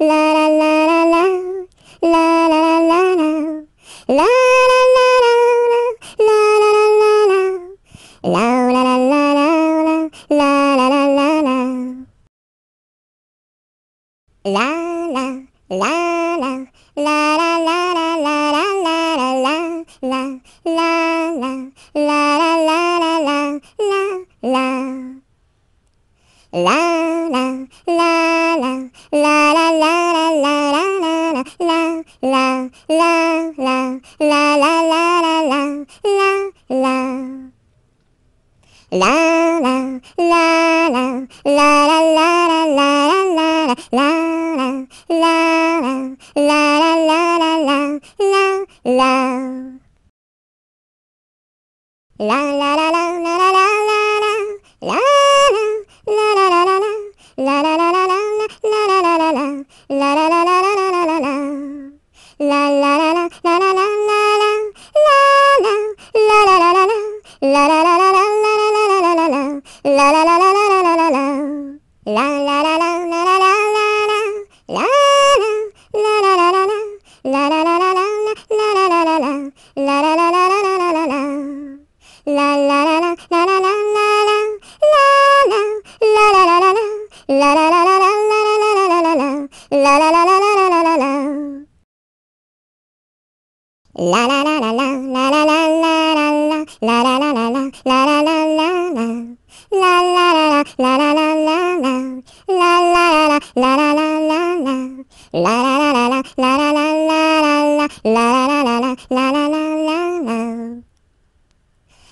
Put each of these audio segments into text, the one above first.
la la la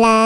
来。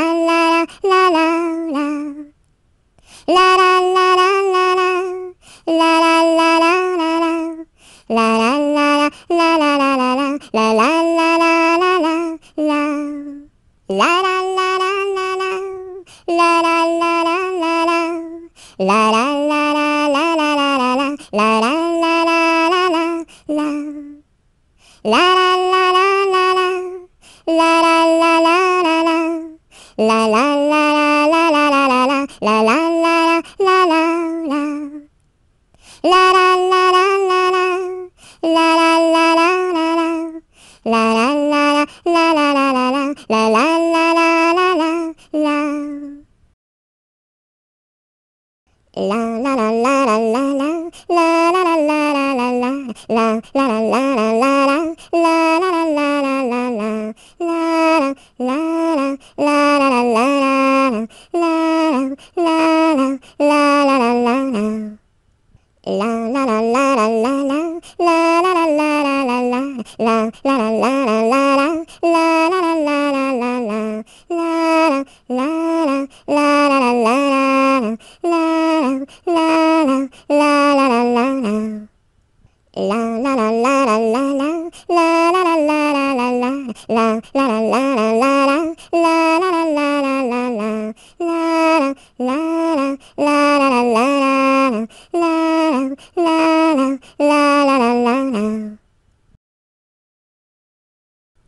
la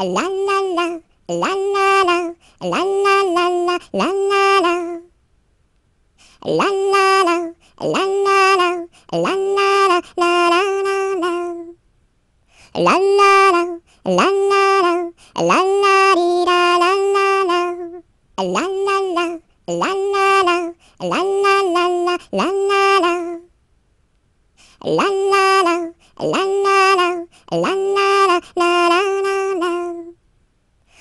la la la, la la la, la la la la, la la la. La la la, la la la, la la la, la la la la. La la la, la la la, la la dee da la la la. La la la, la la la, la la la la, la la la. La la la, la la la, la la la, la la la.